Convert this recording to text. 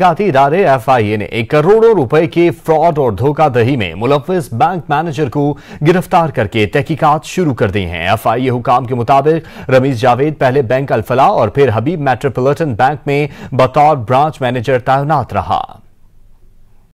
तहकीकाती इदारे एफआईए ने एक करोड़ों रुपए के फ्रॉड और धोखाधही में मुलविस बैंक मैनेजर को गिरफ्तार करके तहकीकात शुरू कर दी है एफआईए हुकाम के मुताबिक रमीज जावेद पहले बैंक अल्फला और फिर हबीब मेट्रोपोलिटन बैंक में बतौर ब्रांच मैनेजर तैनात रहा